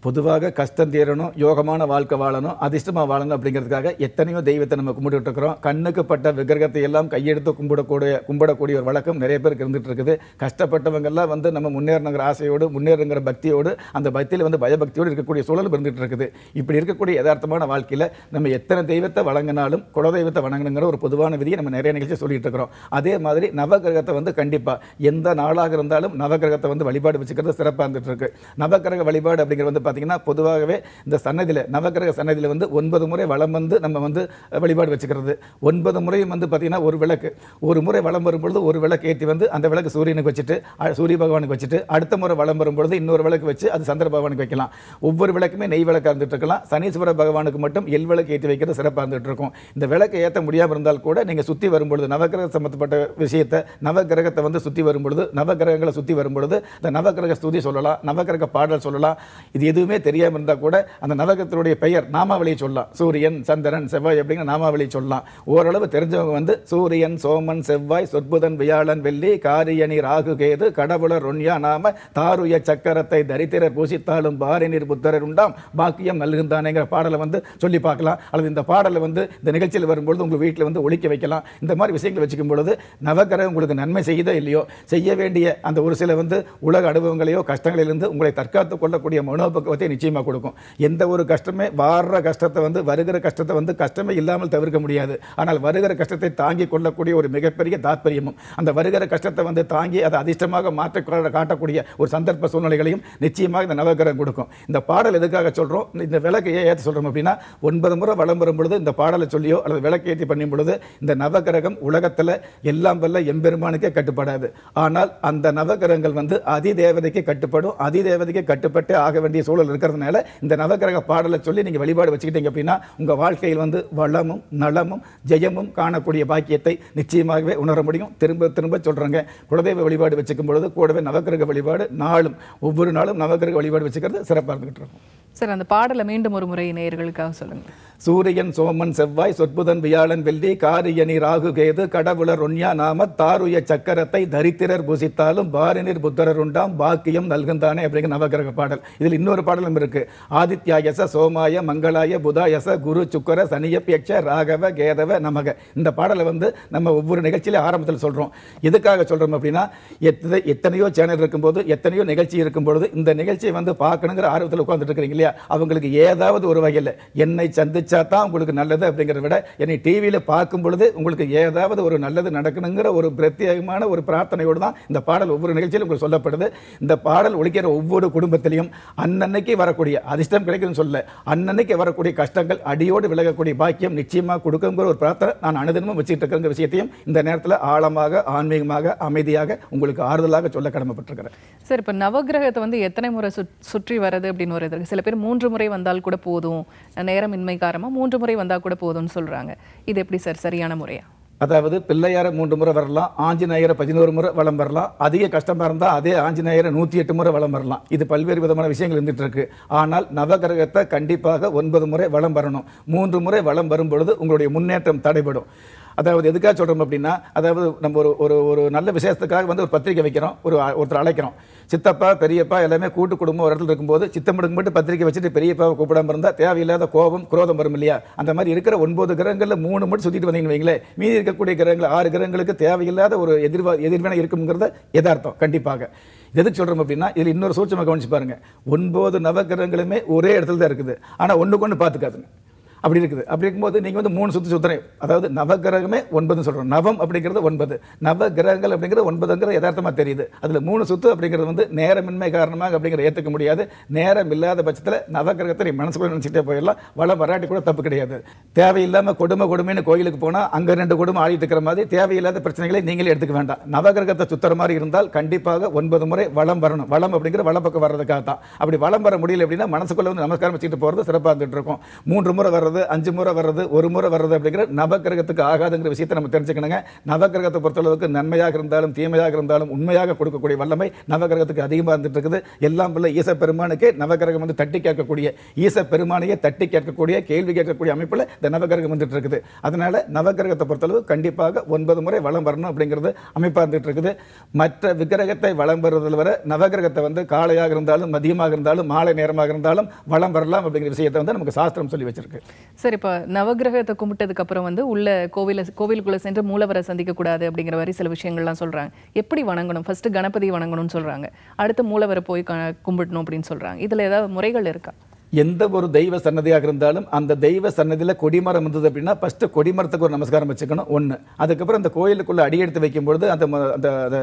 பொதுவாக கஷ்டம் தீரணும் யோகமான வாழ்க்கை வாழணும் அதிர்ஷ்டமாக வாழணும் அப்படிங்கிறதுக்காக எத்தனையோ தெய்வத்தை நம்ம கும்பிட்டுட்டு கண்ணுக்குப்பட்ட கண்ணுக்கு பட்ட விக்கிரகத்தை எல்லாம் கையெடுத்து கும்பிடக்கூடிய கும்பிடக்கூடிய ஒரு வழக்கம் நிறைய பேருக்கு இருந்துகிட்டு இருக்குது கஷ்டப்பட்டவங்கெல்லாம் வந்து நம்ம முன்னேறணுங்கிற ஆசையோடு முன்னேறுங்கிற பக்தியோடு அந்த பக்தியில் வந்து பயபக்தியோடு இருக்கக்கூடிய சூழல் இருந்துகிட்டு இருக்குது இப்படி இருக்கக்கூடிய யதார்த்தமான வாழ்க்கையில் நம்ம எத்தனை தெய்வத்தை வழங்கினாலும் குலதெய்வத்தை வணங்கணுங்கிற ஒரு பொதுவான விதியை நம்ம நிறைய நிகழ்ச்சி சொல்லிட்டு இருக்கிறோம் அதே மாதிரி நவகிரகத்தை வந்து கண்டிப்பாக எந்த நாளாக இருந்தாலும் நவகிரகத்தை வந்து வழிபாடு வச்சுக்கிறது சிறப்பாக இருந்துகிட்டு இருக்கு நவகிரக வழிபாடு அப்படிங்கிற வந்து பார்த்தீங்கன்னா பொதுவாகவே இந்த சன்னதியில் நவகிரக சன்னதியில் வந்து ஒன்பது முறை வளம் வந்து நம்ம வந்து வழிபாடு வச்சுக்கிறது ஒன்பது முறையும் வந்து பார்த்தீங்கன்னா ஒரு விளக்கு ஒரு முறை வளம் வரும்பொழுது ஒரு விளக்கு ஏற்றி வந்து அந்த விளக்கு சூரியனுக்கு வச்சுட்டு சூரிய பகவானுக்கு வச்சுட்டு அடுத்த முறை வளம் வரும்பொழுது இன்னொரு விளக்கு வச்சு அது சந்திர பகவானுக்கு வைக்கலாம் ஒவ்வொரு விளக்குமே நெய் விளக்காக இருந்துட்டு இருக்கலாம் சனீஸ்வர பகவானுக்கு மட்டும் எல் விளக்கு ஏற்றி வைக்கிறது சிறப்பாக இருந்துட்டு இந்த விளக்கு ஏற்ற முடியாமல் இருந்தால் கூட நீங்கள் சுற்றி வரும்பொழுது நவகிரக சம்மந்தப்பட்ட விஷயத்தை நவகிரகத்தை வந்து சுற்றி வரும்பொழுது நவகிரகங்களை சுற்றி வரும்பொழுது இந்த நவகிரக ஸ்துதி சொல்லலாம் நவகிரக பாடல் சொல்லலாம் இது எது எதுவுமே தெரியாமல் இருந்தால் கூட அந்த நவகத்தினுடைய பெயர் நாமாவளியை சொல்லலாம் சூரியன் சந்திரன் செவ்வாய் அப்படிங்கிற நாமாவளியை சொல்லலாம் ஓரளவு தெரிஞ்சவங்க வந்து சூரியன் சோமன் செவ்வாய் சொற்புதன் வியாழன் வெள்ளி காரியணி ராகு கேது கடவுளர் ரொன்யா நாம தாருய சக்கரத்தை தரித்திர பூசித்தாலும் பாரிநீர் புத்தரர் உண்டாம் பாக்கியம் நல்குந்தானேங்கிற பாடலை வந்து சொல்லி பார்க்கலாம் அல்லது இந்த பாடலை வந்து இந்த நிகழ்ச்சியில் வரும்பொழுது உங்கள் வீட்டில் வந்து ஒழிக்க வைக்கலாம் இந்த மாதிரி விஷயங்களை வச்சுக்கும் பொழுது நவக்கிரகம் உங்களுக்கு நன்மை செய்யுதோ இல்லையோ செய்ய வேண்டிய அந்த ஒரு சில வந்து உலக அனுபவங்களையோ கஷ்டங்களிலிருந்து உங்களை தற்காத்து கொள்ளக்கூடிய மனோபக்கம் பக்குவத்தை நிச்சயமாக கொடுக்கும் எந்த ஒரு கஷ்டமே வாடுற கஷ்டத்தை வந்து வருகிற கஷ்டத்தை வந்து கஷ்டமே இல்லாமல் தவிர்க்க முடியாது ஆனால் வருகிற கஷ்டத்தை தாங்கி கொள்ளக்கூடிய ஒரு மிகப்பெரிய தாத்பரியமும் அந்த வருகிற கஷ்டத்தை வந்து தாங்கி அதை அதிர்ஷ்டமாக மாற்ற காட்டக்கூடிய ஒரு சந்தர்ப்ப சூழ்நிலைகளையும் நிச்சயமாக இந்த நவகிரகம் கொடுக்கும் இந்த பாடல் எதுக்காக சொல்கிறோம் இந்த விளக்கு ஏன் ஏற்ற சொல்கிறோம் அப்படின்னா ஒன்பது முறை வளம் வரும் பொழுது இந்த பாடலை சொல்லியோ அல்லது விளக்கு ஏற்றி பண்ணும் பொழுது இந்த நவகிரகம் உலகத்தில் எல்லாம் வல்ல எம்பெருமானுக்கே கட்டுப்படாது ஆனால் அந்த நவகிரகங்கள் வந்து அதிதேவதைக்கு கட்டுப்படும் அதிதேவதைக்கு கட்டுப்பட்டு ஆக வேண்டிய சூழல் சூழல் இருக்கிறதுனால இந்த நவகிரக பாடலை சொல்லி நீங்கள் வழிபாடு வச்சுக்கிட்டீங்க அப்படின்னா உங்கள் வாழ்க்கையில் வந்து வளமும் நலமும் ஜெயமும் காணக்கூடிய பாக்கியத்தை நிச்சயமாகவே உணர முடியும் திரும்ப திரும்ப சொல்கிறாங்க குலதெய்வ வழிபாடு வச்சுக்கும் பொழுது கூடவே நவகிரக வழிபாடு நாளும் ஒவ்வொரு நாளும் நவகிரக வழிபாடு வச்சுக்கிறது சிறப்பாக இருந்துகிட்டு இருக்கும் சார் அந்த பாடலை மீண்டும் ஒரு முறை நேயர்களுக்காக சொல்லுங்கள் சூரியன் சோமன் செவ்வாய் சொற்புதன் வியாழன் வெள்ளி காரியணி ராகு கேது கடவுளர் ஒன்யா நாம தாருய சக்கரத்தை தரித்திரர் பூசித்தாலும் பாரினிர் புத்தரர் உண்டாம் பாக்கியம் நல்கந்தானே அப்படிங்கிற நவகிரக பாடல் இதில் இன்னொரு பாடலும் இருக்கு ஆதித்யா யச சோமாய மங்களாய புதா யச குரு சுக்கர சனியபேட்ச ராகவ கேதவ நமக இந்த பாடலை வந்து நம்ம ஒவ்வொரு நிகழ்ச்சியிலே ஆரம்பத்தில் சொல்கிறோம் எதுக்காக சொல்கிறோம் அப்படின்னா எத்தனையோ சேனல் இருக்கும்போது எத்தனையோ நிகழ்ச்சி இருக்கும்பொழுது இந்த நிகழ்ச்சியை வந்து பார்க்கணுங்கிற ஆர்வத்தில் உட்காந்துட்டு இருக்கிறீங்க இல்லையா அவங்களுக்கு ஏதாவது ஒரு வகையில் என்னை சந்திச்சா தான் உங்களுக்கு நல்லது அப்படிங்கிறத விட என்னை டிவியில் பார்க்கும் பொழுது உங்களுக்கு ஏதாவது ஒரு நல்லது நடக்கணுங்கிற ஒரு பிரத்யேகமான ஒரு பிரார்த்தனையோடு தான் இந்த பாடல் ஒவ்வொரு நிகழ்ச்சியிலும் உங்களுக்கு சொல்லப்படுது இந்த பாடல் ஒழிக்கிற ஒவ்வொரு குடும்பத்திலையும் அன்னன்னை அன்னைக்கே வரக்கூடிய அதிர்ஷ்டம் கிடைக்குதுன்னு சொல்ல அன்னன்னைக்கு வரக்கூடிய கஷ்டங்கள் அடியோடு விலகக்கூடிய பாக்கியம் நிச்சயமாக கொடுக்குங்கிற ஒரு பிரார்த்தனை நான் அனுதினமும் வச்சுட்டு இருக்கிற விஷயத்தையும் இந்த நேரத்தில் ஆழமாக ஆன்மீகமாக அமைதியாக உங்களுக்கு ஆறுதலாக சொல்ல கடமைப்பட்டிருக்கிறேன் சார் இப்போ நவகிரகத்தை வந்து எத்தனை முறை சுற்றி வருது அப்படின்னு ஒரு இருக்கு சில பேர் மூன்று முறை வந்தால் கூட போதும் நேரம் இன்மை காரமாக மூன்று முறை வந்தால் கூட போதும்னு சொல்கிறாங்க இது எப்படி சார் சரியான முறையாக அதாவது பிள்ளையாரை மூன்று முறை வரலாம் ஆஞ்சநேயரை பதினோரு முறை வளம் வரலாம் அதிக கஷ்டமாக இருந்தால் அதே ஆஞ்சநேயரை நூற்றி எட்டு முறை வளம் வரலாம் இது பல்வேறு விதமான விஷயங்கள் இருந்துகிட்டு இருக்கு ஆனால் நவகிரகத்தை கண்டிப்பாக ஒன்பது முறை வளம் வரணும் மூன்று முறை வளம் வரும் பொழுது உங்களுடைய முன்னேற்றம் தடைபடும் அதாவது எதுக்காக சொல்கிறோம் அப்படின்னா அதாவது நம்ம ஒரு ஒரு ஒரு நல்ல விசேஷத்துக்காக வந்து ஒரு பத்திரிக்கை வைக்கிறோம் ஒரு ஒருத்தர் அழைக்கிறோம் சித்தப்பா பெரியப்பா எல்லாமே கூட்டு குடும்பம் ஒரு இடத்துல இருக்கும்போது சித்தம்படுக்கு மட்டும் பத்திரிக்கை வச்சுட்டு பெரியப்பாவை கூப்பிடாமல் இருந்தால் தேவையில்லாத கோபம் குரோதம் வரும் இல்லையா அந்த மாதிரி இருக்கிற ஒன்பது கிரகங்களில் மூணு மட்டும் சுற்றிட்டு வந்தீங்கன்னு வைங்களேன் மீதி இருக்கக்கூடிய கிரகங்கள் ஆறு கிரகங்களுக்கு தேவையில்லாத ஒரு எதிர்வா எதிர்வினை இருக்குங்கிறத எதார்த்தம் கண்டிப்பாக எதுக்கு சொல்கிறோம் அப்படின்னா இதில் இன்னொரு சூட்சமாக கவனிச்சு பாருங்கள் ஒன்பது நவகிரகங்களுமே ஒரே இடத்துல தான் இருக்குது ஆனால் ஒன்றுக்கு ஒன்று பார்த்துக்காதுங்க அப்படி இருக்குது அப்படி இருக்கும்போது நீங்கள் வந்து மூணு சுற்று சுத்தனை அதாவது நவகிரகமே ஒன்பதுன்னு சொல்கிறோம் நவம் அப்படிங்கிறது ஒன்பது நவகிரகங்கள் அப்படிங்கிறது ஒன்பதுங்கிறது யதார்த்தமாக தெரியுது அதில் மூணு சுத்து அப்படிங்கிறது வந்து நேரமின்மை காரணமாக அப்படிங்கிற ஏற்றுக்க முடியாது நேரம் இல்லாத பட்சத்தில் நவகிரகத்தை நீ மனசுக்குள்ளே நினச்சிட்டே போயிடலாம் வள வராட்டி கூட தப்பு கிடையாது தேவையில்லாமல் கொடுமை கொடுமைன்னு கோயிலுக்கு போனால் அங்கே ரெண்டு கொடுமை ஆடிட்டு இருக்கிற மாதிரி தேவையில்லாத பிரச்சனைகளை நீங்களே எடுத்துக்க வேண்டாம் நவகிரகத்தை சுத்துற மாதிரி இருந்தால் கண்டிப்பாக ஒன்பது முறை வளம் வரணும் வளம் அப்படிங்கிற வளப்பக்கம் வர்றதுக்காக தான் அப்படி வளம் வர முடியல அப்படின்னா மனசுக்குள்ளே வந்து நமஸ்காரம் வச்சுட்டு போகிறது சிறப்பாக இருந்துகிட்டு இருக்கும் மூன்று முறை வர்றது வர்றது அஞ்சு முறை வர்றது ஒரு முறை வர்றது அப்படிங்கிற நவக்கிரகத்துக்கு ஆகாதுங்கிற விஷயத்தை நம்ம தெரிஞ்சுக்கணுங்க நவக்கிரகத்தை பொறுத்தளவுக்கு நன்மையாக இருந்தாலும் தீமையாக இருந்தாலும் உண்மையாக கொடுக்கக்கூடிய வல்லமை நவக்கிரகத்துக்கு அதிகமாக இருந்துட்டு இருக்குது எல்லாம் உள்ள ஈச பெருமானுக்கு நவக்கிரகம் வந்து தட்டி கேட்கக்கூடிய ஈச பெருமானையே தட்டி கேட்கக்கூடிய கேள்வி கேட்கக்கூடிய அமைப்பில் இந்த நவக்கிரகம் வந்துட்டு இருக்குது அதனால நவக்கிரகத்தை பொறுத்தளவு கண்டிப்பாக ஒன்பது முறை வளம் வரணும் அப்படிங்கிறது அமைப்பாக இருந்துட்டு இருக்குது மற்ற விக்கிரகத்தை வளம் வருவதில் வர நவக்கிரகத்தை வந்து காலையாக இருந்தாலும் மதியமாக இருந்தாலும் மாலை நேரமாக இருந்தாலும் வளம் வரலாம் அப்படிங்கிற விஷயத்தை வந்து நமக்கு சாஸ்திரம் சொல்லி வச்சிருக்கு சார் இப்போ நவகிரகத்தை கும்பிட்டதுக்கு அப்புறம் வந்து உள்ள கோவில கோவிலுக்குள்ள சென்று மூலவரை சந்திக்க கூடாது அப்படிங்கிற மாதிரி சில விஷயங்கள்லாம் சொல்றாங்க எப்படி வணங்கணும் ஃபர்ஸ்ட் கணபதி வணங்கணும்னு சொல்றாங்க அடுத்து மூலவரை போய் கும்பிடணும் அப்படின்னு சொல்றாங்க இதுல ஏதாவது முறைகள் இருக்கா எந்த ஒரு தெய்வ சன்னதியாக இருந்தாலும் அந்த தெய்வ சன்னதியில் கொடிமரம் இருந்தது அப்படின்னா ஃபஸ்ட்டு கொடிமரத்துக்கு ஒரு நமஸ்காரம் வச்சுக்கணும் ஒன்று அதுக்கப்புறம் அந்த கோயிலுக்குள்ளே அடி எடுத்து வைக்கும்பொழுது அந்த அந்த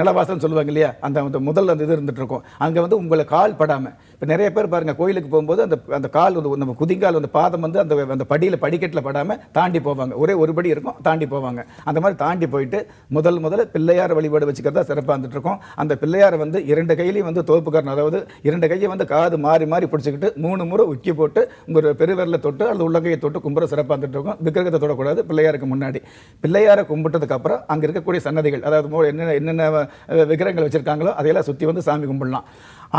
நிலவாசம் சொல்லுவாங்க இல்லையா அந்த அந்த முதல் அந்த இது இருந்துட்டு இருக்கும் அங்கே வந்து உங்களை கால் படாமல் இப்போ நிறைய பேர் பாருங்கள் கோயிலுக்கு போகும்போது அந்த அந்த கால் வந்து நம்ம குதிங்கால் வந்து பாதம் வந்து அந்த அந்த படியில் படிக்கட்டில் படாமல் தாண்டி போவாங்க ஒரே ஒரு படி இருக்கும் தாண்டி போவாங்க அந்த மாதிரி தாண்டி போயிட்டு முதல் முதல்ல பிள்ளையார் வழிபாடு வச்சுக்கிறதா சிறப்பாக இருந்துட்டு இருக்கும் அந்த பிள்ளையாரை வந்து இரண்டு கையிலையும் வந்து தோப்புக்காரன் அதாவது இரண்டு கையை வந்து காது மாறி மாறி பிடிச்சிக்கிட்டு மூணு முறை உக்கி போட்டு ஒரு பெருவரில் தொட்டு அல்லது உள்ளங்கையை தொட்டு கும்புற சிறப்பாக இருந்துட்டு இருக்கும் விக்கிரகத்தை தொடக்கூடாது பிள்ளையாருக்கு முன்னாடி பிள்ளையாரை கும்பிட்டதுக்கப்புறம் அங்கே இருக்கக்கூடிய சன்னதிகள் அதாவது என்னென்ன என்னென்ன விக்கிரகங்கள் வச்சுருக்காங்களோ அதையெல்லாம் சுற்றி வந்து சாமி கும்பிடலாம்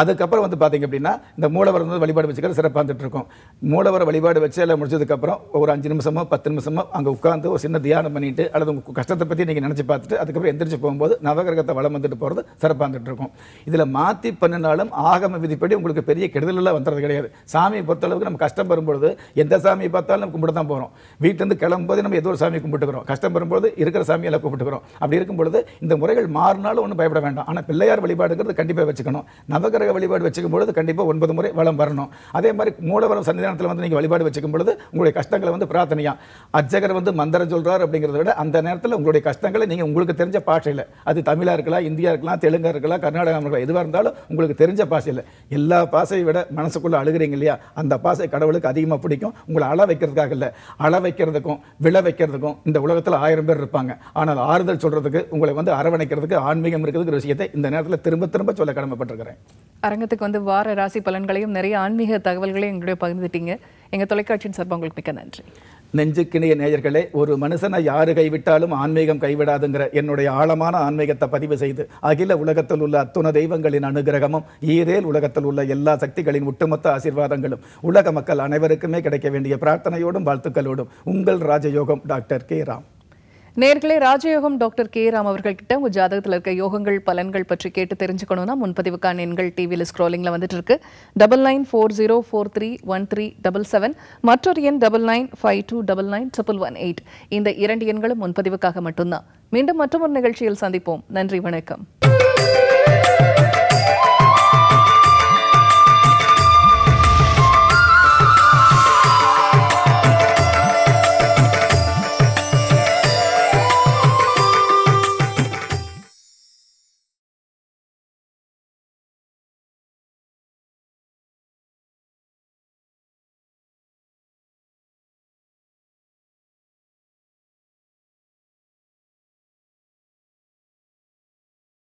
அதுக்கப்புறம் வந்து பார்த்தீங்க அப்படின்னா இந்த மூலவர் வந்து வழிபாடு வச்சுக்கிற சிறப்பாக இருக்கும் மூலவர் வழிபாடு வச்சு எல்லாம் முடிச்சதுக்கப்புறம் ஒரு அஞ்சு நிமிஷமோ பத்து நிமிஷமோ அங்கே உட்காந்து ஒரு சின்ன தியானம் பண்ணிட்டு அல்லது உங்கள் கஷ்டத்தை பற்றி நீங்கள் நினச்சி பார்த்துட்டு அதுக்கப்புறம் எந்திரிச்சு போகும்போது நவகிரகத்தை வளம் வந்துட்டு போகிறது சிறப்பாக இருந்துட்டு இருக்கும் இதில் மாற்றி பண்ணினாலும் ஆகம விதிப்படி உங்களுக்கு பெரிய கெடுதலெல்லாம் வந்துறது கிடையாது சாமியை பொறுத்தளவுக்கு நம்ம கஷ்டம் வரும்பொழுது எந்த சாமியை பார்த்தாலும் நம்ம கும்பிட்டு தான் போகிறோம் வீட்டிலேருந்து கிளம்பும்போது நம்ம ஏதோ ஒரு சாமி கும்பிட்டுக்கிறோம் கஷ்டம் வரும்போது இருக்கிற சாமியெல்லாம் கும்பிட்டுக்கிறோம் அப்படி இருக்கும்பொழுது இந்த முறைகள் மாறினாலும் ஒன்றும் பயப்பட வேண்டாம் ஆனால் பிள்ளையார் வழிபாடுங்கிறது கண்டிப்பாக வச்சுக்கணும் நவகிர மூலவரக வழிபாடு வச்சுக்கும் பொழுது கண்டிப்பாக ஒன்பது முறை வளம் வரணும் அதே மாதிரி மூலவரம் சன்னிதானத்தில் வந்து நீங்கள் வழிபாடு வச்சுக்கும் பொழுது உங்களுடைய கஷ்டங்களை வந்து பிரார்த்தனையாக அர்ச்சகர் வந்து மந்திரம் சொல்கிறார் அப்படிங்கிறத விட அந்த நேரத்தில் உங்களுடைய கஷ்டங்களை நீங்கள் உங்களுக்கு தெரிஞ்ச பாஷையில் அது தமிழாக இருக்கலாம் இந்தியா இருக்கலாம் தெலுங்காக இருக்கலாம் கர்நாடகா இருக்கலாம் எதுவாக இருந்தாலும் உங்களுக்கு தெரிஞ்ச பாஷையில் எல்லா பாசையை விட மனசுக்குள்ளே அழுகிறீங்க இல்லையா அந்த பாசை கடவுளுக்கு அதிகமாக பிடிக்கும் உங்களை அள வைக்கிறதுக்காக இல்லை அள வைக்கிறதுக்கும் விழ வைக்கிறதுக்கும் இந்த உலகத்தில் ஆயிரம் பேர் இருப்பாங்க ஆனால் ஆறுதல் சொல்கிறதுக்கு உங்களை வந்து அரவணைக்கிறதுக்கு ஆன்மீகம் இருக்கிறதுக்கு விஷயத்தை இந்த நேரத்தில் திரும்ப திரும்ப சொல்ல கடமைப்பட்டிருக்கிறேன் அரங்கத்துக்கு வந்து வார ராசி பலன்களையும் நிறைய ஆன்மீக தகவல்களையும் எங்களுடைய பகிர்ந்துட்டீங்க எங்கள் தொலைக்காட்சியின் சார்பாக உங்களுக்கு மிக்க நன்றி நெஞ்சுக்கிணைய நேயர்களே ஒரு மனுஷனை யாரு கைவிட்டாலும் ஆன்மீகம் கைவிடாதுங்கிற என்னுடைய ஆழமான ஆன்மீகத்தை பதிவு செய்து அகில உலகத்தில் உள்ள அத்துண தெய்வங்களின் அனுகிரகமும் ஈரேல் உலகத்தில் உள்ள எல்லா சக்திகளின் ஒட்டுமொத்த ஆசீர்வாதங்களும் உலக மக்கள் அனைவருக்குமே கிடைக்க வேண்டிய பிரார்த்தனையோடும் வாழ்த்துக்களோடும் உங்கள் ராஜயோகம் டாக்டர் கே ராம் நேர்களே ராஜயோகம் டாக்டர் கே ராம் அவர்கள் கிட்ட உங்க ஜாதகத்தில் இருக்க யோகங்கள் பலன்கள் பற்றி கேட்டு தெரிஞ்சுக்கணும்னா முன்பதிவுக்கான எண்கள் டிவியில் ஸ்க்ரோலிங்கில் வந்துட்டு இருக்கு double nine four zero four three one three double seven மற்றொரு எண் double nine five two double nine triple one eight இந்த இரண்டு எண்களும் முன்பதிவுக்காக மட்டும்தான் மீண்டும் மற்றொரு நிகழ்ச்சியில் சந்திப்போம் நன்றி வணக்கம்